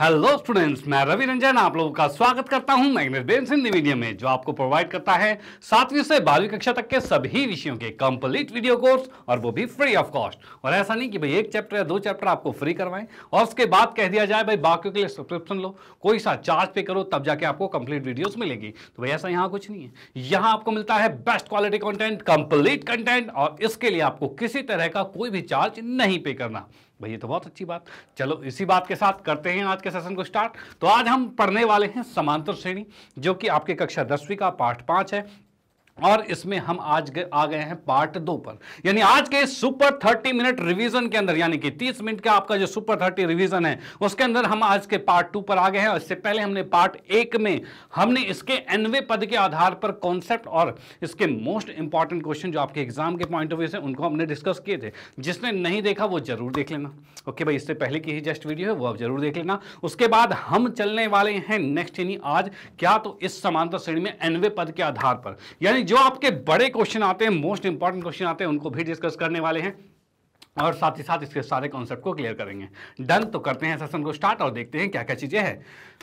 Hello students मैं रवि रंजन आप लोगों का स्वागत करता हूं मैग्नेट बेन्स हिंदी मीडियम में जो आपको प्रोवाइड करता है सातवीं से बारहवीं कक्षा तक के सभी विषयों के कंप्लीट वीडियो कोर्स और वो भी फ्री ऑफ कॉस्ट और ऐसा नहीं कि भाई एक चैप्टर या दो चैप्टर आपको फ्री करवाएं और उसके बाद कह दिया जाए भाई बाकियों के लिए सब्सक्रिप्शन लो कोई सा चार्ज पे करो तब जाके आपको कंप्लीट वीडियोज मिलेगी तो भाई ऐसा यहाँ कुछ नहीं है यहाँ आपको मिलता है best quality content complete content और इसके लिए आपको किसी तरह का कोई भी चार्ज नहीं पे करना भैया तो बहुत अच्छी बात चलो इसी बात के साथ करते हैं आज के सेशन को स्टार्ट तो आज हम पढ़ने वाले हैं समांतर श्रेणी जो कि आपके कक्षा दसवीं का पाठ पाँच है और इसमें हम आज गए, आ गए हैं पार्ट दो पर यानी आज के सुपर थर्टी मिनट रिवीजन के अंदर यानी कि तीस मिनट का आपका जो सुपर थर्टी रिवीजन है उसके अंदर हम आज के पार्ट टू पर आ गए हैं और इससे पहले हमने पार्ट एक में हमने इसके एनवे पद के आधार पर कॉन्सेप्ट और इसके मोस्ट इंपॉर्टेंट क्वेश्चन जो आपके एग्जाम के पॉइंट ऑफ व्यू से उनको हमने डिस्कस किए थे जिसने नहीं देखा वो जरूर देख लेना ओके भाई इससे पहले की ही जस्ट वीडियो है वो आप जरूर देख लेना उसके बाद हम चलने वाले हैं नेक्स्ट यानी आज क्या तो इस समानता श्रेणी में एनवे पद के आधार पर यानी जो आपके बड़े क्वेश्चन आते हैं मोस्ट इंपॉर्टेंट क्वेश्चन आते हैं उनको भी डिस्कस करने वाले हैं और साथ ही साथ इसके सारे कॉन्सेप्ट को क्लियर करेंगे डन तो करते हैं सेशन को स्टार्ट और देखते हैं क्या क्या चीज़ें हैं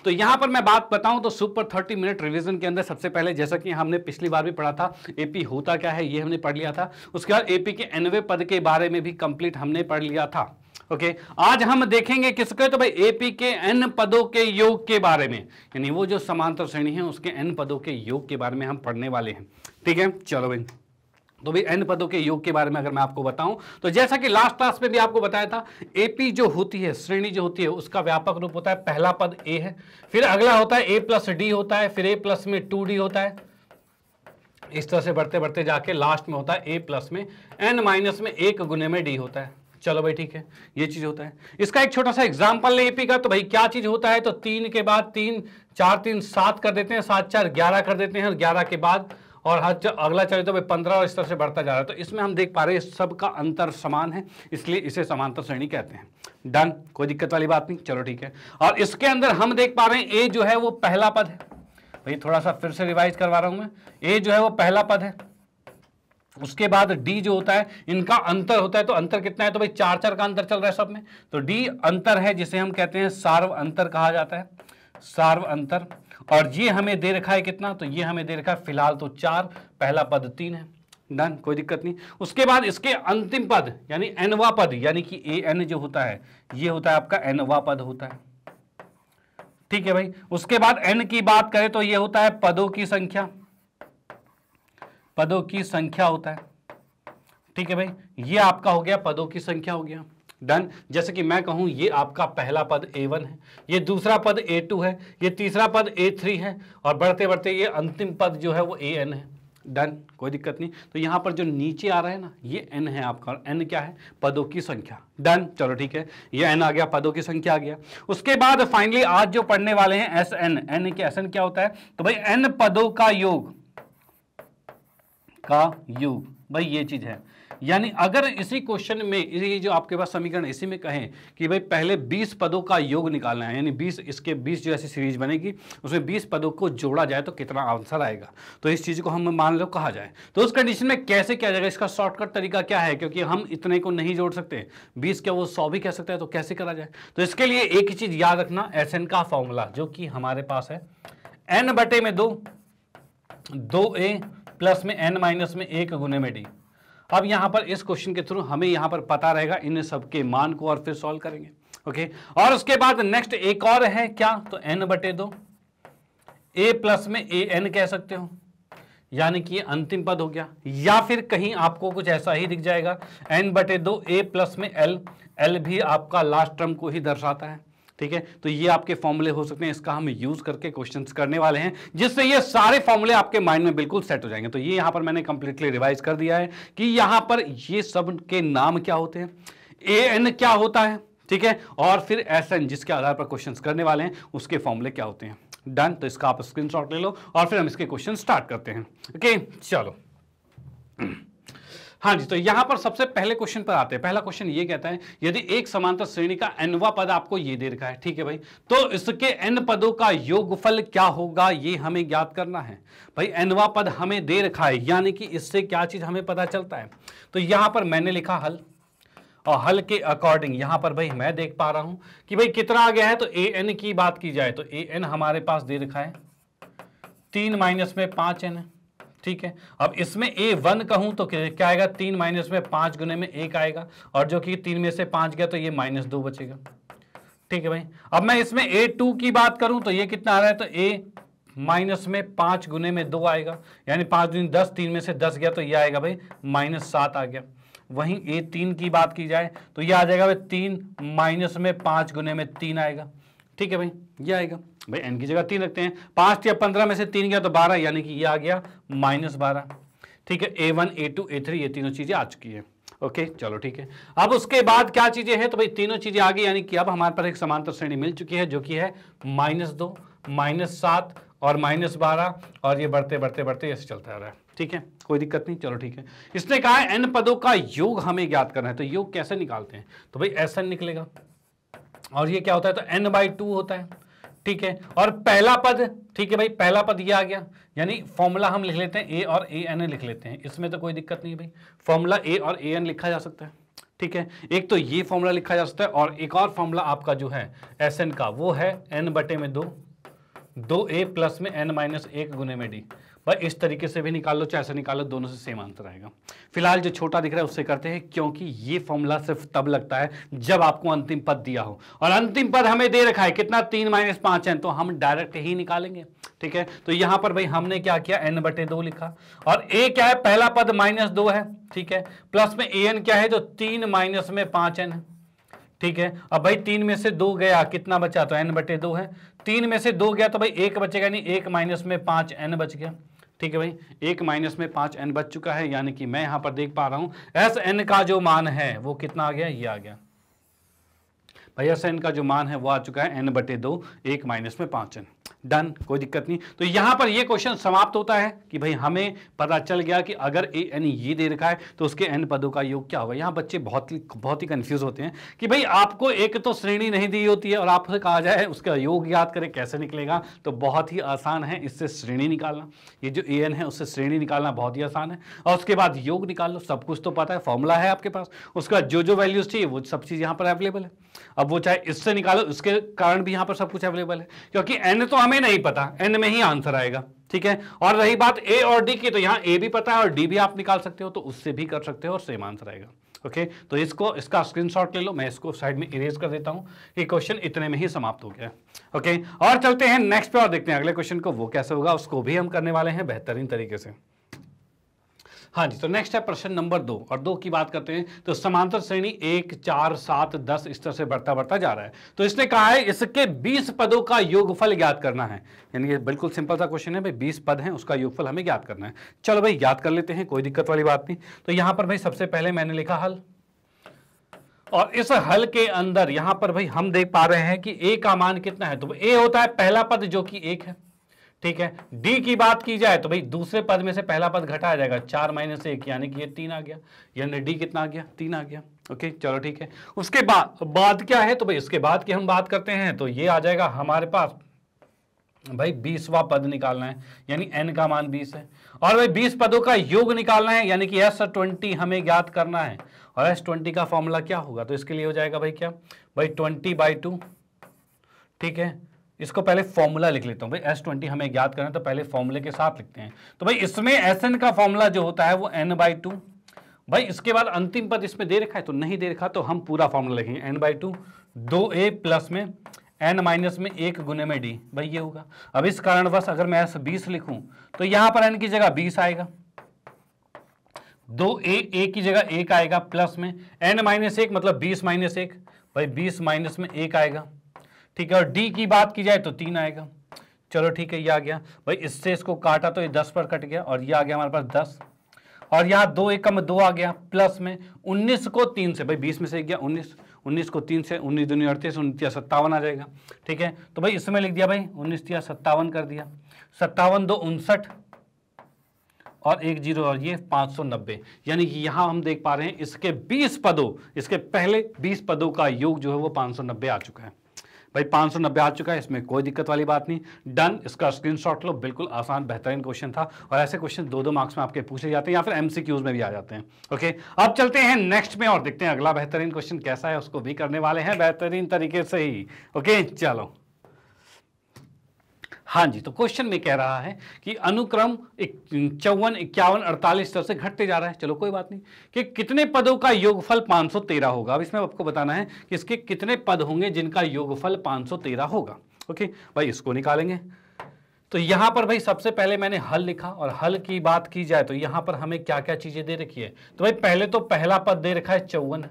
तो यहां पर मैं बात बताऊं तो सुपर थर्टी मिनट रिवीजन के अंदर सबसे पहले जैसा कि हमने पिछली बार भी पढ़ा था एपी होता क्या है ये हमने पढ़ लिया था उसके बाद एपी के एनवे पद के बारे में भी कंप्लीट हमने पढ़ लिया था ओके okay. आज हम देखेंगे किसके तो भाई एपी के एन पदों के योग के बारे में यानी वो जो समांतर श्रेणी है उसके एन पदों के योग के बारे में हम पढ़ने वाले हैं ठीक है चलो भाई तो भी एन पदों के योग के बारे में अगर मैं आपको बताऊं तो जैसा कि लास्ट क्लास में भी आपको बताया था एपी जो होती है श्रेणी जो होती है उसका व्यापक रूप होता है पहला पद ए है फिर अगला होता है ए प्लस डी होता है फिर ए प्लस में टू डी होता है इस तरह से बढ़ते बढ़ते जाके लास्ट में होता है ए प्लस में एन माइनस में एक गुने में डी होता है चलो भाई ठीक है ये चीज होता है इसका एक छोटा सा एग्जाम्पल ले एपी का तो भाई क्या चीज होता है तो तीन के बाद तीन चार तीन सात कर देते हैं सात चार ग्यारह कर देते हैं और ग्यारह के बाद और हर अगला चले तो भाई पंद्रह और इस तरह से बढ़ता जा रहा है तो इसमें हम देख पा रहे हैं सबका अंतर समान है इसलिए इसे समांतर श्रेणी कहते हैं डन कोई दिक्कत वाली बात नहीं चलो ठीक है और इसके अंदर हम देख पा रहे हैं ए जो है वो पहला पद है भाई थोड़ा सा फिर से रिवाइज करवा रहा हूँ मैं ए जो है वो पहला पद है उसके बाद डी जो होता है इनका अंतर होता है तो अंतर कितना है तो भाई चार चार का अंतर चल रहा है सब में तो डी अंतर है जिसे हम कहते हैं सार्व अंतर कहा जाता है सार्व अंतर और ये हमें दे रखा है कितना तो ये हमें दे रखा है फिलहाल तो चार पहला पद तीन है डन कोई दिक्कत नहीं उसके बाद इसके अंतिम पद यानी एनवा पद यानी कि ए एन जो होता है ये होता है आपका एनवा पद होता है ठीक है भाई उसके बाद एन की बात करें तो ये होता है पदों की संख्या पदों की संख्या होता है ठीक है भाई ये आपका हो गया पदों की संख्या हो गया डन जैसे कि मैं कहूं ये आपका पहला पद ए वन है ये दूसरा पद ए टू है ये तीसरा पद ए थ्री है और बढ़ते बढ़ते ये अंतिम पद जो है वो ए एन है डन कोई दिक्कत नहीं तो यहाँ पर जो नीचे आ रहा है ना ये एन है आपका और एन क्या है पदों की संख्या डन चलो ठीक है ये एन आ गया पदों की संख्या आ गया उसके बाद फाइनली आज जो पढ़ने वाले हैं एस एन एन के एस एन क्या होता है तो भाई एन पदों का योग का यू भाई ये चीज़ है यानी अगर इसी क्वेश्चन में ये जो आपके पास समीकरण इसी में कहें कि भाई पहले 20 पदों का योग निकालना है यानी 20 इसके 20 जो ऐसी सीरीज बनेगी उसमें 20 पदों को जोड़ा जाए तो कितना आंसर आएगा तो इस चीज़ को हम मान लो कहा जाए तो उस कंडीशन में कैसे किया जाएगा इसका शॉर्टकट तरीका क्या है क्योंकि हम इतने को नहीं जोड़ सकते बीस क्या वो सौ भी कह सकते हैं तो कैसे करा जाए तो इसके लिए एक ही चीज़ याद रखना एस का फॉर्मूला जो कि हमारे पास है एन बटे में दो ए प्लस में एन माइनस में एक गुने में डी अब यहां पर इस क्वेश्चन के थ्रू हमें यहां पर पता रहेगा इन सबके मान को और फिर सॉल्व करेंगे ओके और उसके बाद नेक्स्ट एक और है क्या तो एन बटे दो ए प्लस में ए एन कह सकते हो यानी कि अंतिम पद हो गया या फिर कहीं आपको कुछ ऐसा ही दिख जाएगा एन बटे दो ए प्लस में एल एल भी आपका लास्ट टर्म को ही दर्शाता है ठीक है तो ये आपके फॉर्मूले हो सकते हैं इसका हम यूज करके क्वेश्चंस करने वाले हैं जिससे ये सारे फॉर्मूले आपके माइंड में बिल्कुल सेट हो जाएंगे तो ये यहां पर मैंने कंप्लीटली रिवाइज कर दिया है कि यहां पर ये सब के नाम क्या होते हैं ए एन क्या होता है ठीक है और फिर एस एन जिसके आधार पर क्वेश्चन करने वाले हैं उसके फॉर्मूले क्या होते हैं डन तो इसका आप स्क्रीन ले लो और फिर हम इसके क्वेश्चन स्टार्ट करते हैं ओके चलो हाँ जी तो यहां पर सबसे पहले क्वेश्चन पर आते हैं पहला क्वेश्चन ये कहता है यदि एक समांतर श्रेणी का एनवा पद आपको ये दे रखा है ठीक है भाई तो इसके एन पदों का योगफल क्या होगा ये हमें ज्ञात करना है भाई एनवा पद हमें दे रखा है यानी कि इससे क्या चीज हमें पता चलता है तो यहां पर मैंने लिखा हल और हल के अकॉर्डिंग यहां पर भाई मैं देख पा रहा हूं कि भाई कितना आ गया है तो ए एन की बात की जाए तो ए एन हमारे पास दे रखा है तीन माइनस में पांच एन है ठीक है अब इसमें ए वन कहूं तो क्या आएगा तीन माइनस में पांच गुने में एक आएगा और जो कि तीन में से पांच गया तो ये माइनस दो बचेगा ठीक है भाई अब मैं इसमें ए टू की बात करूं तो ये कितना आ रहा है तो ए माइनस में पांच गुने में दो आएगा यानी पांच गुनी दस तीन में से दस गया तो यह आएगा भाई माइनस सात आ गया वहीं ए तीन की बात की जाए तो यह आ जाएगा भाई तीन माइनस में पांच गुने में तीन आएगा ठीक है भाई यह आएगा भाई एन की जगह तीन रखते हैं पांच या पंद्रह में से तीन गया तो बारह यानी कि ये आ गया माइनस बारह ठीक है A one A two A three ये तीनों चीज़ें आ चुकी है ओके चलो ठीक है अब उसके बाद क्या चीज़ें हैं तो भाई तीनों चीज़ें आ गई यानी कि अब हमारे पास एक समांतर श्रेणी मिल चुकी है जो कि है माइनस दो माइनस सात और माइनस बारह और ये बढ़ते बढ़ते बढ़ते ऐसे चलता आ रहा है ठीक है कोई दिक्कत नहीं चलो ठीक है इसने कहा है एन पदों का योग हमें ज्ञात करना है तो योग कैसे निकालते हैं तो भाई ऐसा निकलेगा और ये क्या होता है तो एन बाई टू होता है ठीक है और पहला पद ठीक है भाई पहला पद ये आ गया यानी फॉर्मूला हम लिख लेते हैं ए और ए एन लिख लेते हैं इसमें तो कोई दिक्कत नहीं है भाई फॉर्मूला ए और ए एन लिखा जा सकता है ठीक है एक तो ये फॉर्मूला लिखा जा सकता है और एक और फॉर्मूला आपका जो है एस एन का वो है एन बटे में दो दो ए प्लस में एन माइनस एक गुने में डी भाई इस तरीके से भी निकाल लो चाहे ऐसे लो दोनों से सेम आंसर आएगा फिलहाल जो छोटा दिख रहा है उससे करते हैं क्योंकि ये फॉर्मूला सिर्फ तब लगता है जब आपको अंतिम पद दिया हो और अंतिम पद हमें दे रखा है कितना तीन माइनस पांच है तो हम डायरेक्ट ही निकालेंगे ठीक है तो यहां पर भाई हमने क्या किया एन बटे दो लिखा और ए क्या है पहला पद माइनस दो है ठीक है प्लस में ए एन क्या है जो तीन माइनस में पांच एन है ठीक है अब भाई तीन में से दो गया कितना बचा तो एन बटे दो है तीन में से दो गया तो भाई एक बचेगा नहीं एक माइनस में पांच एन बच गया ठीक है भाई एक माइनस में पांच एन बच चुका है यानी कि मैं यहां पर देख पा रहा हूं एस एन का जो मान है वो कितना आ गया ये आ गया भाई एस एन का जो मान है वो आ चुका है एन बटे दो एक माइनस में पांच एन डन कोई दिक्कत नहीं तो यहां पर ये क्वेश्चन समाप्त होता है कि भाई हमें पता चल गया कि अगर ए एन e ये दे रखा है तो उसके एन पदों का योग क्या होगा यहाँ बच्चे बहुत ही बहुत ही कंफ्यूज होते हैं कि भाई आपको एक तो श्रेणी नहीं दी होती है और आपसे कहा जाए उसका योग याद करें कैसे निकलेगा तो बहुत ही आसान है इससे श्रेणी निकालना ये जो ए एन है उससे श्रेणी निकालना बहुत ही आसान है और उसके बाद योग निकाल लो सब कुछ तो पता है फॉर्मूला है आपके पास उसका जो जो वैल्यूज चाहिए वो सब चीज़ यहां पर अवेलेबल है अब वो चाहे इससे निकालो इसके कारण भी यहां पर सब कुछ अवेलेबल है क्योंकि एन तो हमें नहीं पता एंड में ही आंसर आएगा ठीक है और रही बात ए और डी की तो यहां ए भी पता है और डी भी आप निकाल सकते हो तो उससे भी कर सकते हो और सेम आंसर आएगा ओके तो इसको इसका स्क्रीनशॉट ले लो मैं इसको साइड में इरेज कर देता हूं ये क्वेश्चन इतने में ही समाप्त हो गया ओके और चलते हैं नेक्स्ट पे और देखते हैं अगले क्वेश्चन को वो कैसे होगा उसको भी हम करने वाले हैं बेहतरीन तरीके से हाँ जी तो नेक्स्ट है प्रश्न नंबर दो और दो की बात करते हैं तो समांतर श्रेणी एक चार सात दस इस तरह से बढ़ता बढ़ता जा रहा है तो इसने कहा है इसके बीस पदों का योगफल ज्ञात करना है यानी ये बिल्कुल सिंपल सा क्वेश्चन है भाई बीस पद हैं उसका योगफल हमें ज्ञात करना है चलो भाई याद कर लेते हैं कोई दिक्कत वाली बात नहीं तो यहां पर भाई सबसे पहले मैंने लिखा हल और इस हल के अंदर यहां पर भाई हम देख पा रहे हैं कि ए का मान कितना है तो ए होता है पहला पद जो कि एक है ठीक है डी की बात की जाए तो भाई दूसरे पद में से पहला पद घटाया जाएगा चार माइनस एक यानी कि ये तीन आ गया यानी डी कितना आ गया तीन आ गया ओके चलो ठीक है उसके बाद बाद क्या है तो भाई उसके बाद की हम बात करते हैं तो ये आ जाएगा हमारे पास भाई बीसवा पद निकालना है यानी एन का मान बीस है और भाई बीस पदों का योग निकालना है यानी कि एस ट्वेंटी हमें ज्ञात करना है और एस ट्वेंटी का फॉर्मूला क्या होगा तो इसके लिए हो जाएगा भाई क्या भाई ट्वेंटी बाई टू ठीक है इसको पहले फॉर्मूला लिख लेता हूं भाई एस ट्वेंटी हमें ज्ञात करें तो पहले फॉर्मूले के साथ लिखते हैं तो भाई इसमें एस एन का फॉर्मूला जो होता है वो एन बाई टू भाई इसके बाद अंतिम पद इसमें दे रखा है तो नहीं दे रखा तो हम पूरा फॉर्मूला लिखेंगे एन बाई टू दो ए प्लस में एन माइनस में एक गुने में डी भाई ये होगा अब इस कारणवश अगर मैं एस बीस लिखूं तो यहां पर एन की जगह बीस आएगा दो ए ए की जगह एक आएगा प्लस में एन माइनस एक मतलब बीस माइनस एक भाई बीस माइनस में एक आएगा ठीक है और डी की बात की जाए तो तीन आएगा चलो ठीक है ये आ गया भाई इससे इसको काटा तो ये दस पर कट गया और ये आ गया हमारे पास दस और यहाँ दो एकम दो आ गया प्लस में उन्नीस को तीन से भाई बीस में से गया उन्नीस उन्नीस को तीन से उन्नीस दुनिया अड़तीस उनतीस सत्तावन आ जाएगा ठीक है तो भाई इसमें लिख दिया भाई उन्नीस तिया सत्तावन कर दिया सत्तावन दो उनसठ और एक जीरो और ये पाँच सौ नब्बे यानी कि यहाँ हम देख पा रहे हैं इसके बीस पदों इसके पहले बीस पदों का योग जो है वो पाँच सौ नब्बे आ चुका है भाई पाँच आ चुका है इसमें कोई दिक्कत वाली बात नहीं डन इसका स्क्रीन लो बिल्कुल आसान बेहतरीन क्वेश्चन था और ऐसे क्वेश्चन दो दो मार्क्स में आपके पूछे जाते हैं या फिर एम में भी आ जाते हैं ओके अब चलते हैं नेक्स्ट में और देखते हैं अगला बेहतरीन क्वेश्चन कैसा है उसको भी करने वाले हैं बेहतरीन तरीके से ही ओके चलो हाँ जी तो क्वेश्चन में कह रहा है कि अनुक्रम चौवन इक्यावन अड़तालीस तरफ तो से घटते जा रहा है चलो कोई बात नहीं कि कितने पदों का योगफल 513 होगा अब इसमें आपको बताना है कि इसके कितने पद होंगे जिनका योगफल 513 होगा ओके भाई इसको निकालेंगे तो यहाँ पर भाई सबसे पहले मैंने हल लिखा और हल की बात की जाए तो यहाँ पर हमें क्या क्या चीज़ें दे रखी है तो भाई पहले तो पहला पद दे रखा है चौवन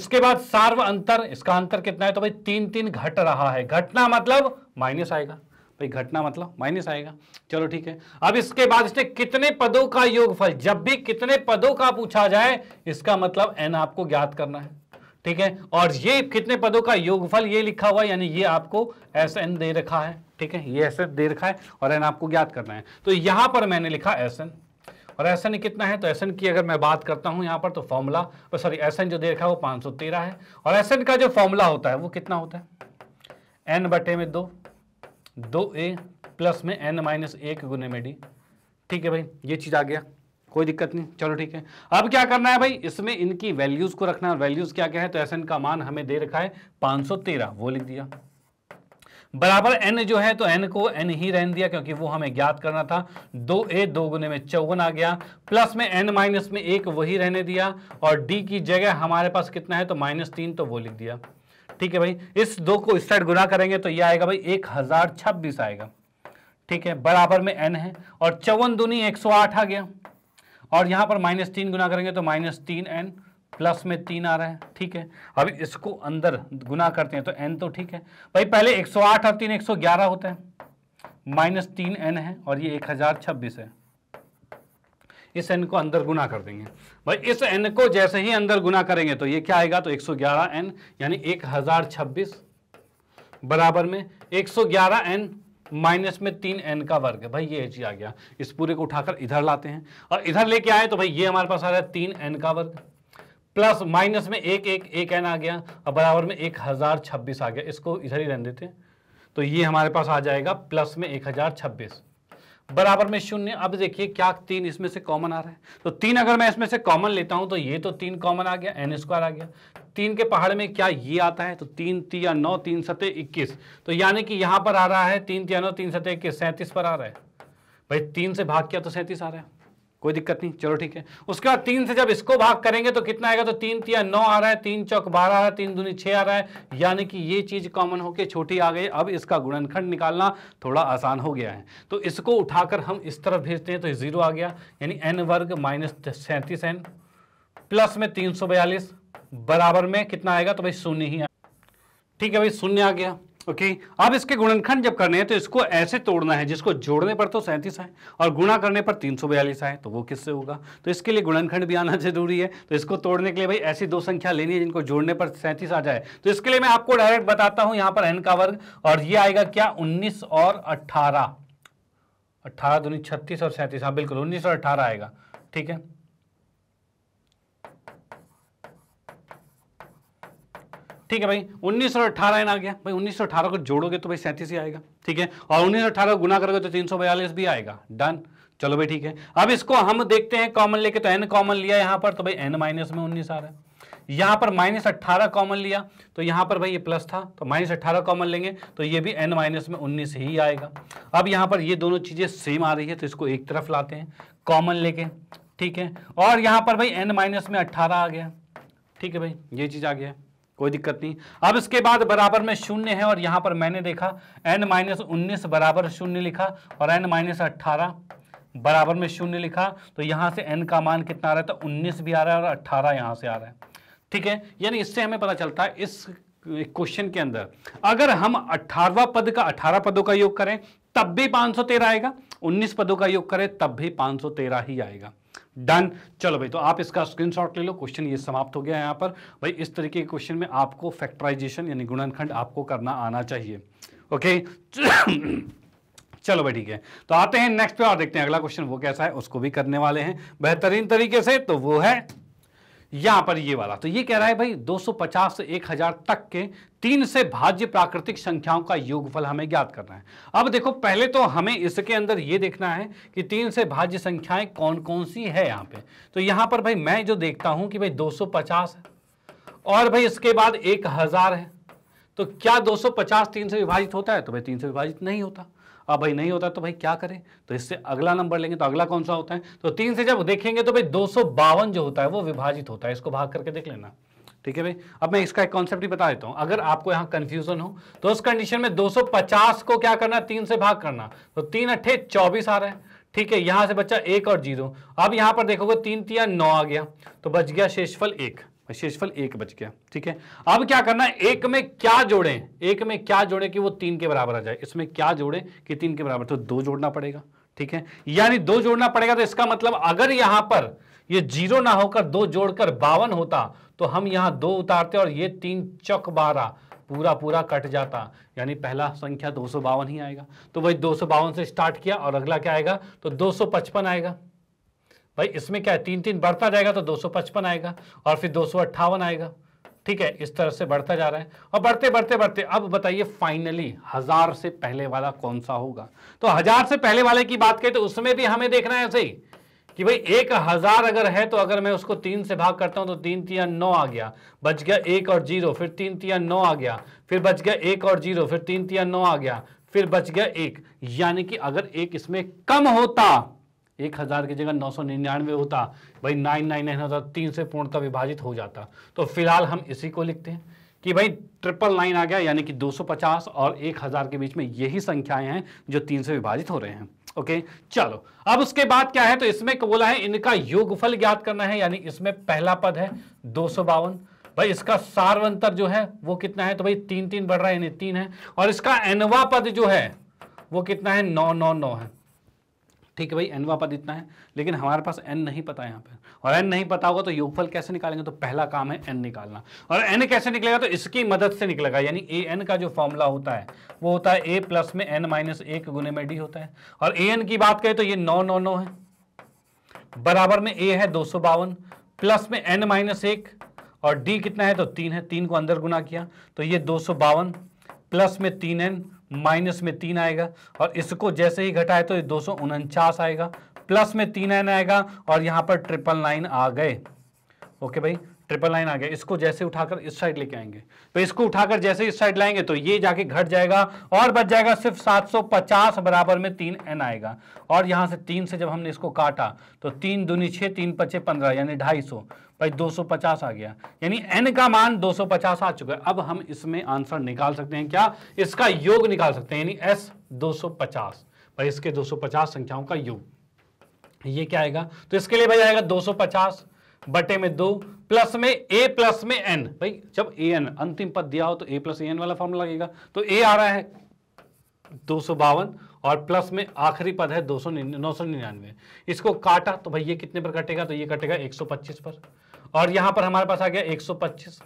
इसके बाद सार्व अंतर इसका अंतर कितना है तो भाई तीन तीन घट रहा है घटना मतलब माइनस आएगा भाई घटना मतलब माइनस आएगा चलो ठीक है अब इसके बाद इसने कितने पदों का योगफल जब भी कितने पदों का पूछा जाए इसका मतलब एन आपको ज्ञात करना है ठीक है और ये कितने पदों का योगफल ये लिखा हुआ यानी ये आपको एस एन दे रखा है ठीक है ये एस एन दे रखा है और एन आपको ज्ञात करना है तो यहां पर मैंने लिखा एस एन और एस एन कितना है तो एस एन की अगर मैं बात करता हूं यहां पर तो फॉर्मूला सॉरी एस एन जो दे रखा है वो पांच सौ तेरह है और एस एन का जो फॉर्मूला होता है वो कितना होता है एन बटे में दो दो ए प्लस में एन माइनस एक गुने में डी ठीक है भाई ये चीज़ आ गया कोई दिक्कत नहीं चलो ठीक है अब क्या करना है भाई इसमें इनकी वैल्यूज़ को रखना है वैल्यूज़ क्या क्या है तो एस एन का मान हमें दे रखा है तेरह वो लिख दिया बराबर एन जो है तो एन को एन ही रहने दिया क्योंकि वो हमें ज्ञात करना था दो ए दो गुने में चौवन आ गया प्लस में एन माइनस में एक वही रहने दिया और डी की जगह हमारे पास कितना है तो माइनस तीन तो वो लिख दिया ठीक है भाई इस दो को इस साइड गुना करेंगे तो ये आएगा भाई एक हजार छब्बीस आएगा ठीक है बराबर में एन है और चौवन दूनी एक सौ आठ आ गया और यहाँ पर माइनस तीन गुना करेंगे तो माइनस तीन एन प्लस में तीन आ रहा है ठीक है अभी इसको अंदर गुना करते हैं तो एन तो ठीक है भाई पहले एक सौ आठ और तीन एक सौ ग्यारह होते हैं माइनस तीन एन है और ये एक हजार छब्बीस है इस एन को अंदर गुना कर देंगे भाई इस एन को जैसे ही अंदर गुना करेंगे तो ये क्या आएगा तो 111 एन यानी 1026 बराबर में 111 एन माइनस में तीन एन का वर्ग है भाई ये एच आ गया इस पूरे को उठाकर इधर लाते हैं और इधर लेके आए तो भाई ये हमारे पास आ रहा है तीन एन का वर्ग प्लस माइनस में एक एक एक एन आ गया और बराबर में एक हज़ार छब्बीस आ गया इसको इधर ही रहने देते तो ये हमारे पास आ जाएगा प्लस में एक हज़ार छब्बीस बराबर में शून्य अब देखिए क्या तीन इसमें से कॉमन आ रहा है तो तीन अगर मैं इसमें से कॉमन लेता हूं तो ये तो तीन कॉमन आ गया एन स्क्वायर आ गया तीन के पहाड़ में क्या ये आता है तो तीन तिया नौ तीन सतह इक्कीस तो यानी कि यहां पर आ रहा है तीन तिया नौ तीन सतह इक्कीस सैंतीस पर आ रहा है भाई तीन से भाग किया तो सैंतीस आ रहा है कोई दिक्कत नहीं चलो ठीक है उसके बाद तीन से जब इसको भाग करेंगे तो कितना आएगा तो तीन तिया नौ आ रहा है तीन चौक बारह आ रहा है तीन दूनी छः आ रहा है यानी कि ये चीज़ कॉमन होके छोटी आ गई अब इसका गुणनखंड निकालना थोड़ा आसान हो गया है तो इसको उठाकर हम इस तरफ भेजते हैं तो जीरो आ गया यानी एन वर्ग माइनस सैंतीस एन प्लस में तीन सौ बयालीस बराबर में कितना आएगा तो भाई शून्य ही ठीक है भाई शून्य आ गया ओके अब इसके गुणनखंड जब करने हैं तो इसको ऐसे तोड़ना है जिसको जोड़ने पर तो सैंतीस आए और गुणा करने पर तीन सौ बयालीस आए तो वो किससे होगा तो इसके लिए गुणनखंड भी आना जरूरी है तो इसको तोड़ने के लिए भाई ऐसी दो संख्या लेनी है जिनको जोड़ने पर सैंतीस आ जाए तो इसके लिए मैं आपको डायरेक्ट बताता हूं यहां पर एन का वर्ग और ये आएगा क्या उन्नीस और अट्ठारह अट्ठारह दूनी छत्तीस और सैंतीस हाँ बिल्कुल उन्नीस और अट्ठारह आएगा ठीक है ठीक है भाई उन्नीस सौ अट्ठारह एन आ गया भाई उन्नीस सौ अठारह को जोड़ोगे तो भाई सैंतीस ही आएगा ठीक है और उन्नीस सौ अठारह गुना करोगे तो तीन सौ बयालीस भी आएगा डन चलो भाई ठीक है अब इसको हम देखते हैं कॉमन लेके तो एन कॉमन लिया यहाँ पर तो भाई एन माइनस में उन्नीस आ रहा है यहाँ पर माइनस अट्ठारह कॉमन लिया तो यहाँ पर भाई ये प्लस था तो माइनस अट्ठारह कॉमन लेंगे तो ये भी एन माइनस में उन्नीस ही आएगा अब यहाँ पर ये दोनों चीज़ें सेम आ रही है तो इसको एक तरफ लाते हैं कॉमन लेके ठीक है और यहाँ पर भाई एन माइनस में अट्ठारह आ गया ठीक है भाई ये चीज़ आ गया कोई दिक्कत नहीं अब इसके बाद बराबर में शून्य है और यहाँ पर मैंने देखा एन माइनस उन्नीस बराबर शून्य लिखा और एन माइनस अट्ठारह बराबर में शून्य लिखा तो यहाँ से एन का मान कितना आ रहा है तो उन्नीस भी आ रहा है और अट्ठारह यहाँ से आ रहा है ठीक है यानी इससे हमें पता चलता है इस क्वेश्चन के अंदर अगर हम अट्ठारवा पद का अठारह पदों का योग करें तब भी 513 आएगा उन्नीस पदों का योग करें तब भी 513 ही आएगा डन चलो भाई तो आप इसका स्क्रीनशॉट ले लो क्वेश्चन ये समाप्त हो गया है यहाँ पर भाई इस तरीके के क्वेश्चन में आपको फैक्टराइजेशन यानी गुणनखंड आपको करना आना चाहिए ओके चलो भाई ठीक है तो आते हैं नेक्स्ट पे और देखते हैं अगला क्वेश्चन वो कैसा है उसको भी करने वाले हैं बेहतरीन तरीके से तो वो है यहां पर ये वाला तो ये कह रहा है भाई 250 से 1000 तक के तीन से भाज्य प्राकृतिक संख्याओं का योगफल हमें ज्ञात करना है अब देखो पहले तो हमें इसके अंदर ये देखना है कि तीन से भाज्य संख्याएं कौन कौन सी है यहां पे तो यहां पर भाई मैं जो देखता हूं कि भाई 250 है और भाई इसके बाद एक है तो क्या 250 तीन से विभाजित होता है तो भाई तीन से विभाजित नहीं होता अब हाँ भाई नहीं होता तो भाई क्या करें तो इससे अगला नंबर लेंगे तो अगला कौन सा होता है तो तीन से जब देखेंगे तो भाई दो जो होता है वो विभाजित होता है इसको भाग करके देख लेना ठीक है भाई अब मैं इसका एक कॉन्सेप्ट ही बता देता हूं अगर आपको यहां कंफ्यूजन हो तो उस कंडीशन में 250 को क्या करना तीन से भाग करना तो तीन अट्ठे चौबीस आ रहा है ठीक है यहां से बच्चा एक और जीरो अब यहां पर देखोगे तीन तीन नौ आ गया तो बच गया शेषफल एक शेषफल एक बच गया ठीक है अब क्या करना है एक में क्या जोड़े एक में क्या जोड़े कि वो तीन के बराबर आ जाए इसमें क्या जोड़े कि तीन के बराबर तो दो जोड़ना पड़ेगा ठीक है यानी दो जोड़ना पड़ेगा तो इसका मतलब अगर यहां पर ये जीरो ना होकर दो जोड़कर बावन होता तो हम यहां दो उतारते और ये तीन चौक बारह पूरा पूरा कट जाता यानी पहला संख्या दो ही आएगा तो वही दो से स्टार्ट किया और अगला क्या आएगा तो दो आएगा भाई इसमें क्या है तीन तीन बढ़ता जाएगा तो 255 आएगा और फिर दो आएगा ठीक है इस तरह से बढ़ता जा रहा है और बढ़ते बढ़ते बढ़ते अब बताइए फाइनली हजार से पहले वाला कौन सा होगा तो हजार से पहले वाले की बात करें तो उसमें भी हमें देखना है ऐसे ही कि भाई एक हजार अगर है तो अगर मैं उसको तीन से भाग करता हूं तो तीन तिया नौ आ गया बच गया एक और जीरो फिर तीन तिया नौ आ गया फिर बच गया एक और जीरो फिर तीन तिया नौ आ गया फिर बच गया एक यानी कि अगर एक इसमें कम होता एक हज़ार की जगह नौ सौ निन्यानवे होता भाई नाइन नाइन नाइन हज़ार तीन से पूर्णतः विभाजित हो जाता तो फिलहाल हम इसी को लिखते हैं कि भाई ट्रिपल नाइन आ गया यानी कि 250 और 1000 के बीच में यही संख्याएं हैं जो तीन से विभाजित हो रहे हैं ओके चलो अब उसके बाद क्या है तो इसमें बोला है इनका योगफल ज्ञात करना है यानी इसमें पहला पद है दो भाई इसका सार्वंतर जो है वो कितना है तो भाई तीन तीन बढ़ रहा है यानी तीन है और इसका एनवा पद जो है वो कितना है नौ नौ नौ है ठीक है भाई एन पद इतना है लेकिन हमारे पास एन नहीं पता यहाँ पर और एन नहीं पता होगा तो योगफल कैसे निकालेंगे तो पहला काम है एन निकालना और एन कैसे निकलेगा तो इसकी मदद से निकलेगा यानी ए एन का जो फॉर्मूला होता है वो होता है ए प्लस में एन माइनस एक गुने में डी होता है और ए एन की बात करें तो ये नौ नौ नौ है बराबर में ए है दो सौ बावन प्लस में एन माइनस एक और डी कितना है तो तीन है तीन को अंदर गुना किया तो ये दो सौ बावन प्लस में तीन एन माइनस में तीन आएगा और इसको जैसे ही घटाए तो दो सौ उनचास आएगा प्लस में तीन एन आएगा और यहां पर ट्रिपल नाइन आ गए ओके भाई ट्रिपल नाइन आ गया इसको जैसे उठाकर इस साइड लेके आएंगे तो इसको उठाकर जैसे इस साइड लाएंगे तो ये जाके घट जाएगा और बच जाएगा सिर्फ 750 बराबर में तीन एन आएगा और यहां से तीन से जब हमने इसको काटा तो तीन दूनी छः तीन पचे पंद्रह यानी ढाई सौ भाई 250 आ गया यानी n का मान 250 आ चुका है अब हम इसमें आंसर निकाल सकते हैं क्या इसका योग निकाल सकते हैं यानी s 250 भाई इसके 250 संख्याओं का योग ये क्या आएगा तो इसके लिए भाई आएगा 250 बटे में दो प्लस में ए प्लस में एन भाई जब ए एन अंतिम पद दिया हो तो ए प्लस ए एन वाला फॉर्म लगेगा तो ए आ रहा है दो और प्लस में आखिरी पद है दो सौ निन्यानवे इसको काटा तो भाई ये कितने पर कटेगा तो ये कटेगा 125 पर और यहाँ पर हमारे पास आ गया 125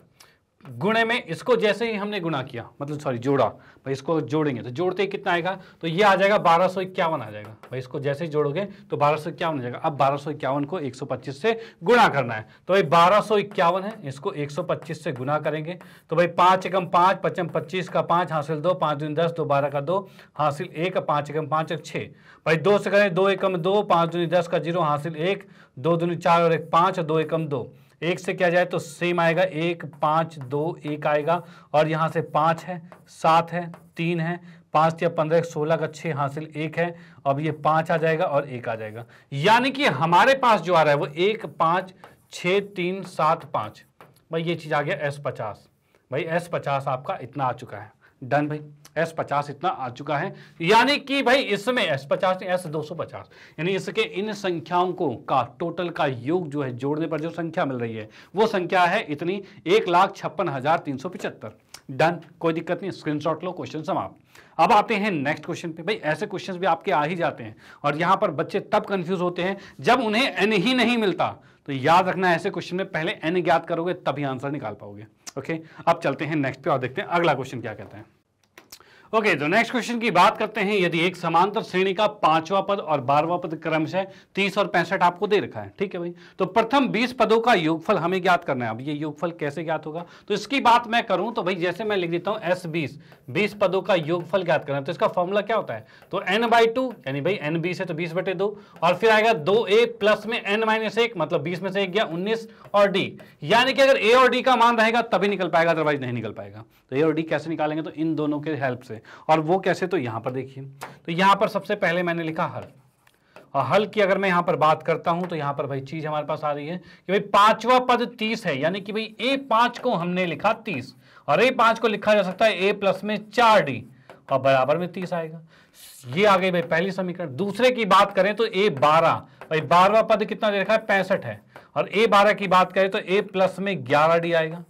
गुणे में इसको जैसे ही हमने गुणा किया मतलब सॉरी जोड़ा भाई इसको जोड़ेंगे तो जोड़ते ही कितना आएगा तो ये आ जाएगा बारह सौ इक्यावन आ जाएगा भाई इसको जैसे ही जोड़ोगे तो बारह सौ इक्यावन आ जाएगा अब बारह सौ इक्यावन को एक सौ पच्चीस से गुणा करना है तो भाई बारह सौ इक्यावन है इसको एक सौ पच्चीस से गुणा करेंगे तो भाई पाँच एकम पाँच पचम पच्चीस का पाँच हासिल दो पाँच दून दस दो बारह का दो हासिल एक पाँच एकम पाँच एक छः भाई दो से करें दो एकम दो पाँच दूनी दस का जीरो हासिल एक दो दूनी चार और एक पाँच और दो एकम दो एक से क्या जाए तो सेम आएगा एक पाँच दो एक आएगा और यहाँ से पाँच है सात है तीन है पाँच या पंद्रह सोलह का छः हासिल एक है अब ये पाँच आ जाएगा और एक आ जाएगा यानी कि हमारे पास जो आ रहा है वो एक पाँच छः तीन सात पाँच भाई ये चीज़ आ गया एस पचास भाई एस पचास आपका इतना आ चुका है डन भाई एस पचास इतना आ चुका है यानी कि भाई इसमें एस पचास एस दो सौ पचास यानी इसके इन संख्याओं को का टोटल का योग जो है जोड़ने पर जो संख्या मिल रही है वो संख्या है इतनी एक लाख छप्पन हजार तीन सौ पिचहत्तर डन कोई दिक्कत नहीं स्क्रीनशॉट लो क्वेश्चन समाप्त अब आते हैं नेक्स्ट क्वेश्चन पे भाई ऐसे क्वेश्चन भी आपके आ ही जाते हैं और यहाँ पर बच्चे तब कंफ्यूज होते हैं जब उन्हें एन ही नहीं मिलता तो याद रखना ऐसे क्वेश्चन में पहले एन ज्ञात करोगे तभी आंसर निकाल पाओगे ओके अब चलते हैं नेक्स्ट पे और देखते हैं अगला क्वेश्चन क्या कहते हैं ओके तो नेक्स्ट क्वेश्चन की बात करते हैं यदि एक समांतर श्रेणी का पांचवा पद और बारहवा पद क्रम से तीस और पैंसठ आपको दे रखा है ठीक है भाई तो प्रथम बीस पदों का योगफल हमें ज्ञात करना है अब ये योगफल कैसे ज्ञात होगा तो इसकी बात मैं करूं तो भाई जैसे मैं लिख देता हूं एस बीस बीस पदों का योगफल ज्ञात करना है तो इसका फॉर्मूला क्या होता है तो एन बाई टू यानी भाई एन बीस है तो बीस बटे दो और फिर आएगा दो ए प्लस में एन माइनस एक मतलब बीस में से एक गया उन्नीस और डी यानी कि अगर ए और डी का मान रहेगा तभी निकल पाएगा अदरवाइज नहीं निकल पाएगा तो ए और डी कैसे निकालेंगे तो इन दोनों के हेल्प से और वो कैसे तो यहां पर देखिए तो यहां पर सबसे पहले मैंने लिखा हल और हल की अगर मैं यहां पर बात करता हूं तो यहां पर भाई चीज़ हमारे पास आ रही है कि भाई पांचवा पद तीस है यानी कि भाई ए पांच को हमने लिखा तीस और ए पांच को लिखा जा सकता है ए प्लस में चार डी और बराबर में तीस आएगा ये आ गई भाई पहली समीकरण दूसरे की बात करें तो ए बारह भाई बारहवा पद कितना दे रखा है पैंसठ है और ए बारह की बात करें तो ए प्लस में ग्यारह डी आएगा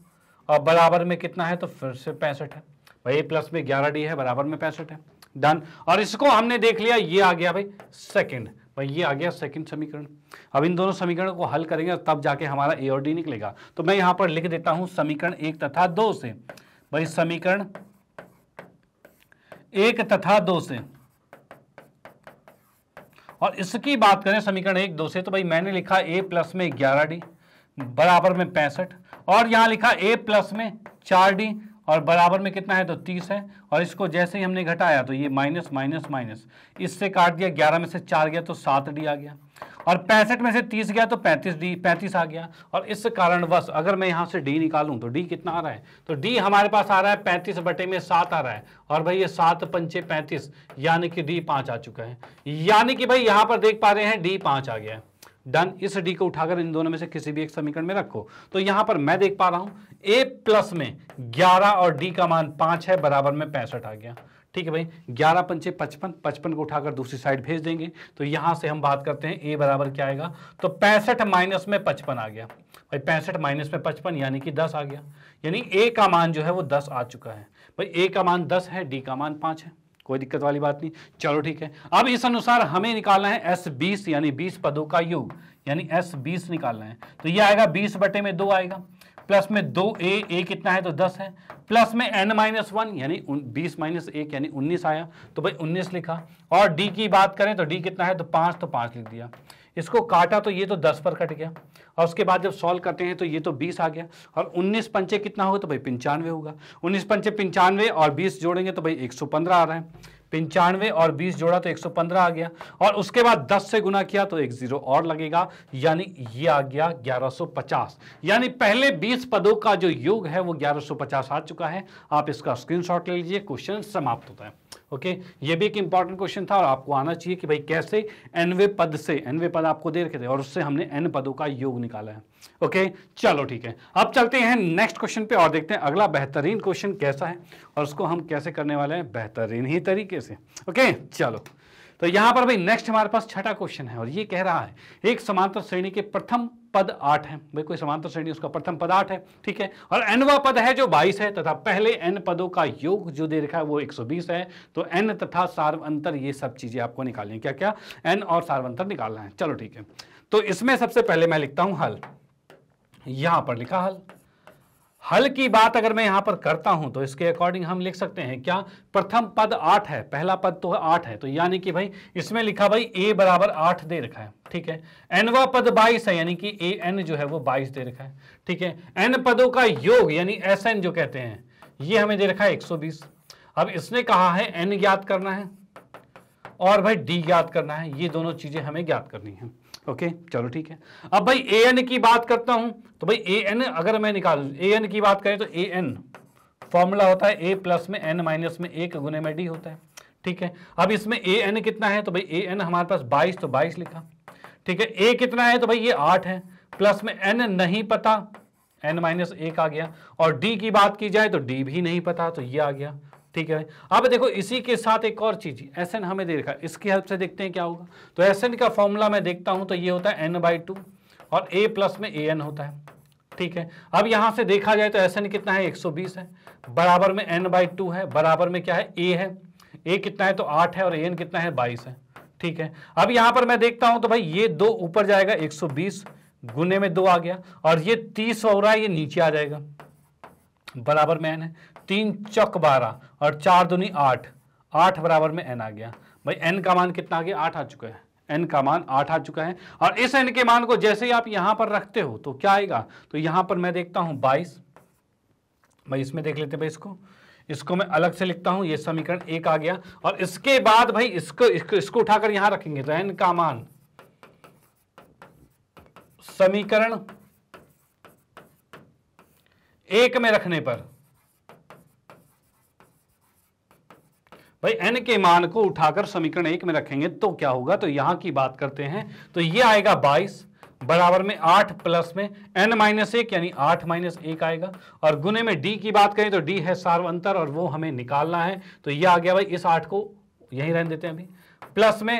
और बराबर में कितना है तो फिर से पैंसठ है भाई ए प्लस में ग्यारह डी है बराबर में पैंसठ है डन और इसको हमने देख लिया ये आ गया भाई सेकंड भाई ये आ गया सेकंड समीकरण अब इन दोनों समीकरण को हल करेंगे तब जाके हमारा ए और डी निकलेगा तो मैं यहां पर लिख देता हूं समीकरण एक तथा दो से भाई समीकरण एक तथा दो से और इसकी बात करें समीकरण एक दो से तो भाई मैंने लिखा ए प्लस में ग्यारह डी बराबर में पैंसठ और यहां लिखा ए प्लस में चार डी और बराबर में कितना है तो तीस है और इसको जैसे ही हमने घटाया तो ये माइनस माइनस माइनस इससे काट दिया ग्यारह में से चार गया तो सात डी आ गया और पैंसठ में से तीस गया तो पैंतीस डी पैंतीस आ गया और इस कारणवश अगर मैं यहाँ से डी निकालूँ तो डी कितना आ रहा है तो डी हमारे पास आ रहा है पैंतीस बटे में सात आ रहा है और भाई ये सात पंचे पैंतीस यानी कि डी पाँच आ चुका है यानी कि भाई यहाँ पर देख पा रहे हैं डी पाँच आ गया है डन इस डी को उठाकर इन दोनों में से किसी भी एक समीकरण में रखो तो यहां पर मैं देख पा रहा हूं ए प्लस में ग्यारह और डी का मान पांच है बराबर में पैंसठ आ गया ठीक है भाई ग्यारह पंचे पचपन पचपन को उठाकर दूसरी साइड भेज देंगे तो यहां से हम बात करते हैं ए बराबर क्या आएगा तो पैंसठ माइनस में पचपन आ गया भाई पैंसठ माइनस में पचपन यानी कि दस आ गया यानी ए का मान जो है वो दस आ चुका है भाई ए का मान दस है डी का मान पांच है कोई दिक्कत वाली बात नहीं चलो ठीक है अब इस अनुसार हमें निकालना है एस बीस यानी बीस पदों का योग यानी एस बीस निकालना है तो ये आएगा बीस बटे में दो आएगा प्लस में दो ए ए कितना है तो दस है प्लस में एन माइनस वन यानी बीस माइनस एक यानी उन्नीस आया तो भाई उन्नीस लिखा और डी की बात करें तो डी कितना है तो पांच तो पांच लिख दिया इसको काटा तो ये तो दस पर कट गया और उसके बाद जब सॉल्व करते हैं तो ये तो बीस आ गया और उन्नीस पंचे कितना होगा तो भाई पंचानवे होगा उन्नीस पंचे पंचानवे और बीस जोड़ेंगे तो भाई एक आ रहा है पंचानवे और बीस जोड़ा तो 115 आ गया और उसके बाद 10 से गुना किया तो एक जीरो और लगेगा यानी ये आ गया 1150 यानी पहले 20 पदों का जो योग है वो 1150 आ चुका है आप इसका स्क्रीनशॉट ले लीजिए क्वेश्चन समाप्त होता है ओके okay, ये भी एक इंपॉर्टेंट क्वेश्चन था और आपको आना चाहिए कि भाई कैसे एनवे पद से एनवे पद आपको दे रखे थे और उससे हमने एन पदों का योग निकाला है ओके चलो ठीक है अब चलते हैं नेक्स्ट क्वेश्चन पे और देखते हैं अगला बेहतरीन क्वेश्चन कैसा है और उसको हम कैसे करने वाले हैं बेहतरीन ही तरीके से ओके चलो तो यहां पर भाई नेक्स्ट हमारे पास छठा क्वेश्चन है और ये कह रहा है एक समांतर श्रेणी के प्रथम पद आठ है भाई कोई समांतर श्रेणी उसका प्रथम पद आठ है ठीक है और एनवा पद है जो बाईस है तथा पहले एन पदों का योग जो दे रखा है वो 120 है तो एन तथा सार्व अंतर ये सब चीजें आपको निकालनी है क्या क्या एन और सार्व अंतर निकालना है चलो ठीक है तो इसमें सबसे पहले मैं लिखता हूं हल यहां पर लिखा हल हल की बात अगर मैं यहां पर करता हूं तो इसके अकॉर्डिंग हम लिख सकते हैं क्या प्रथम पद आठ है पहला पद तो आठ है तो यानी कि भाई इसमें लिखा भाई ए बराबर आठ दे रखा है ठीक है एनवा पद बाईस है यानी कि ए एन जो है वो बाईस दे रखा है ठीक है एन पदों का योग यानी एस एन जो कहते हैं ये हमें दे रखा है बीस अब इसने कहा है एन ज्ञात करना है और भाई डी ज्ञात करना है ये दोनों चीजें हमें ज्ञात करनी है ओके चलो ठीक है अब भाई ए एन की बात करता हूं तो भाई ए एन अगर मैं निकाल ए एन की बात करें तो ए एन फॉर्मूला होता है ए प्लस में एन माइनस में एक गुने में डी होता है ठीक है अब इसमें ए एन कितना है तो भाई ए एन हमारे पास बाईस तो बाईस लिखा ठीक है ए कितना है तो भाई ये आठ है प्लस में एन नहीं पता एन माइनस एक आ गया और डी की बात की जाए तो डी भी नहीं पता तो ये आ गया ठीक है अब देखो इसी के साथ एक और चीज एस एन हमें देखा रखा इसकी हेल्प से देखते हैं क्या होगा तो एस एन का फॉर्मूला मैं देखता हूं तो ये होता है एन बाई टू और ए प्लस में ए एन होता है ठीक है अब यहां से देखा जाए तो एस एन कितना है 120 है बराबर में एन बाई टू है बराबर में क्या है ए है ए कितना है तो आठ है और ए एन कितना है बाईस है ठीक है अब यहां पर मैं देखता हूं तो भाई ये दो ऊपर जाएगा 120 गुने में दो आ गया और ये तीस हो रहा है ये नीचे आ जाएगा बराबर में एन है तीन चक बारह और चार दुनी आठ आठ बराबर में एन आ गया भाई एन का मान कितना आ गया आठ आ चुका है एन का मान आठ आ चुका है और इस एन के मान को जैसे ही आप यहां पर रखते हो तो क्या आएगा तो यहां पर मैं देखता हूं बाईस भाई इसमें देख लेते भाई इसको इसको मैं अलग से लिखता हूं ये समीकरण एक आ गया और इसके बाद भाई इसको इसको, इसको उठाकर यहां रखेंगे तो एन का मान समीकरण एक में रखने पर भाई एन के मान को उठाकर समीकरण एक में रखेंगे तो क्या होगा तो यहां की बात करते हैं तो ये आएगा बाईस बराबर में आठ प्लस में एन माइनस एक यानी आठ माइनस एक आएगा और गुने में डी की बात करें तो डी है सार्व अंतर और वो हमें निकालना है तो ये आ गया भाई इस आठ को यही रहने देते हैं अभी प्लस में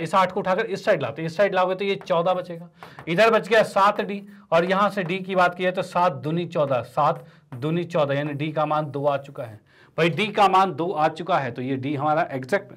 इस आठ को उठाकर इस साइड लाते इस साइड लाओगे तो ये चौदह बचेगा इधर बच गया सात डी और यहाँ से डी की बात की जाए तो सात दूनी चौदह सात दूनी चौदह यानी डी का मान दो आ चुका है भाई डी का मान दो आ चुका है तो ये डी हमारा एग्जैक्ट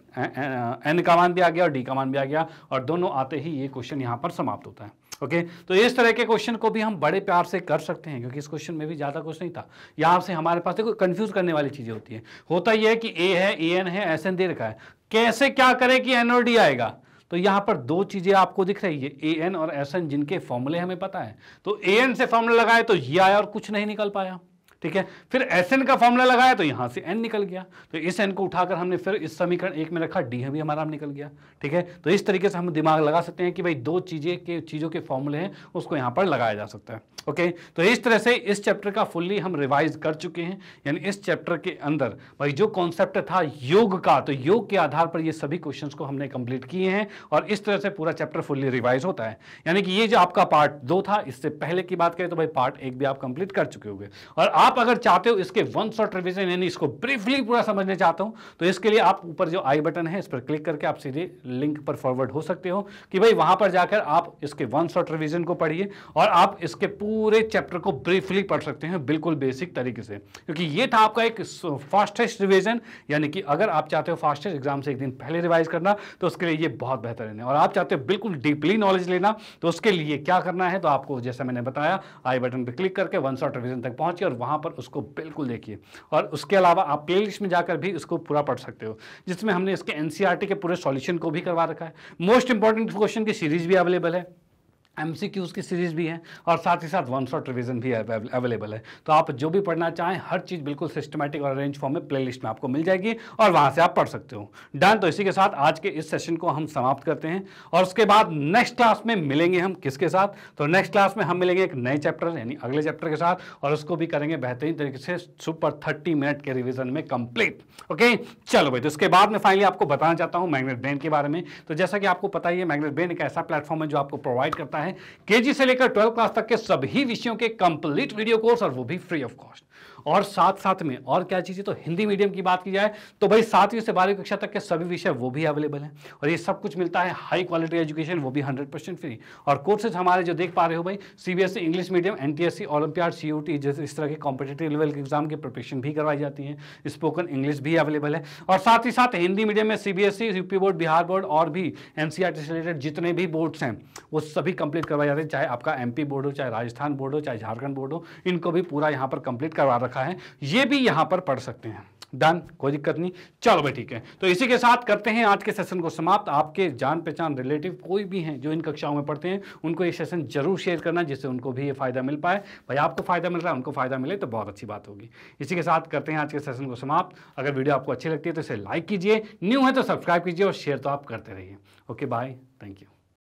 एन का मान भी आ गया और डी का मान भी आ गया और दोनों आते ही ये क्वेश्चन यहाँ पर समाप्त होता है ओके okay? तो इस तरह के क्वेश्चन को भी हम बड़े प्यार से कर सकते हैं क्योंकि इस क्वेश्चन में भी ज़्यादा कुछ नहीं था यहाँ से हमारे पास देखो कन्फ्यूज करने वाली चीज़ें होती है होता यह है कि ए है ए एन है एस एन दे रखा है कैसे क्या करें कि एन और डी आएगा तो यहाँ पर दो चीज़ें आपको दिख रही है ए एन और एस एन जिनके फॉर्मूले हमें पता है तो ए एन से फॉर्मूला लगाए तो ये आया और कुछ नहीं निकल पाया ठीक है फिर एस एन का फॉर्मूला लगाया तो यहां से एन निकल गया तो इस एन को उठाकर हमने फिर इस समीकरण एक में रखा डी भी हमारा निकल गया ठीक है तो इस तरीके से हम दिमाग लगा सकते हैं कि भाई दो चीज़ें के चीज़ों के फॉर्मूले हैं उसको यहां पर लगाया जा सकता है ओके तो इस तरह से इस चैप्टर का फुल्ली हम रिवाइज कर चुके हैं यानी इस चैप्टर के अंदर भाई जो कॉन्सेप्ट था योग का तो योग के आधार पर ये सभी क्वेश्चन को हमने कंप्लीट किए हैं और इस तरह से पूरा चैप्टर फुल्ली रिवाइज होता है यानी कि ये जो आपका पार्ट दो था इससे पहले की बात करें तो भाई पार्ट एक भी आप कंप्लीट कर चुके होंगे और आप आप अगर चाहते हो इसके वन शॉट रिविजन यानी इसको ब्रीफली पूरा समझने चाहता हूं तो इसके लिए आप ऊपर जो आई बटन है इस पर क्लिक करके आप सीधे लिंक पर फॉरवर्ड हो सकते हो कि भाई वहां पर जाकर आप इसके वन शॉट रिविजन को पढ़िए और आप इसके पूरे चैप्टर को ब्रीफली पढ़ सकते हैं बिल्कुल बेसिक तरीके से क्योंकि ये था आपका एक फास्टेस्ट रिविजन यानी कि अगर आप चाहते हो फास्टेस्ट एग्जाम से एक दिन पहले रिवाइज करना तो उसके लिए ये बहुत बेहतर है और आप चाहते हो बिल्कुल डीपली नॉलेज लेना तो उसके लिए क्या करना है तो आपको जैसा मैंने बताया आई बटन पर क्लिक करके वन शॉट रिविजन तक पहुंचे और वहां पर उसको बिल्कुल देखिए और उसके अलावा आप प्ले में जाकर भी उसको पूरा पढ़ सकते हो जिसमें हमने इसके एन e के पूरे सॉल्यूशन को भी करवा रखा है मोस्ट इंपॉर्टेंट क्वेश्चन की सीरीज भी अवेलेबल है एम सी क्यूज की सीरीज़ भी है और साथ ही साथ वन शॉट रिविज़न भी अवेलेबल है तो आप जो भी पढ़ना चाहें हर चीज़ बिल्कुल सिस्टमेटिक और अरेंज फॉर्म में प्लेलिस्ट में आपको मिल जाएगी और वहाँ से आप पढ़ सकते हो डन तो इसी के साथ आज के इस सेशन को हम समाप्त करते हैं और उसके बाद नेक्स्ट क्लास में मिलेंगे हम किसके साथ तो नेक्स्ट क्लास में हम मिलेंगे एक नए चैप्टर यानी अगले चैप्टर के साथ और उसको भी करेंगे बेहतरीन तरीके से सुपर थर्टी मिनट के रिविज़न में कंप्लीट ओके चलो भाई तो उसके बाद में फाइनली आपको बताना चाहता हूँ मैग्नेट ब्रेन के बारे में तो जैसा कि आपको पता ही है मैग्नेट ब्रेन एक ऐसा प्लेटफॉर्म है जो आपको प्रोवाइड करता है है केजी से लेकर ट्वेल्थ क्लास तक के सभी विषयों के कंप्लीट वीडियो कोर्स और वो भी फ्री ऑफ कॉस्ट और साथ साथ में और क्या चीज़ें तो हिंदी मीडियम की बात की जाए तो भाई सातवीं से बारहवीं कक्षा तक के सभी विषय वो भी अवेलेबल हैं और ये सब कुछ मिलता है हाई क्वालिटी एजुकेशन वो भी हंड्रेड परसेंट फ्री और कोर्सेज हमारे जो देख पा रहे हो भाई C B S CBSE English medium N T S C olympiad C U T जैसे इस तरह के कॉम्पिटेटिव लेवल के एग्जाम की प्रिपरेशन भी करवाई जाती है स्पोकन इंग्लिश भी अवेलेबल है और साथ ही साथ हिंदी मीडियम में C B S CBSE UP board Bihar board और भी एन सी आर टी से रिलेटेड जितने भी बोर्ड्स हैं वो सभी कंप्लीट करवाए जाते हैं चाहे आपका एम पी बोर्ड हो चाहे राजस्थान बोर्ड हो चाहे झारखंड बोर्ड हो इनको भी पूरा यहाँ पर कंप्लीट करवा करवा रखा है ये भी यहां पर पढ़ सकते हैं डन कोई दिक्कत नहीं चलो भाई ठीक है तो इसी के साथ करते हैं आज के सेशन को समाप्त आपके जान पहचान रिलेटिव कोई भी हैं जो इन कक्षाओं में पढ़ते हैं उनको ये सेशन जरूर शेयर करना जिससे उनको भी ये फायदा मिल पाए भाई आपको फायदा मिल रहा है उनको फायदा मिले तो बहुत अच्छी बात होगी इसी के साथ करते हैं आज के सेशन को समाप्त अगर वीडियो आपको अच्छी लगती है तो इसे लाइक कीजिए न्यू है तो सब्सक्राइब कीजिए और शेयर तो आप करते रहिए ओके बाय थैंक यू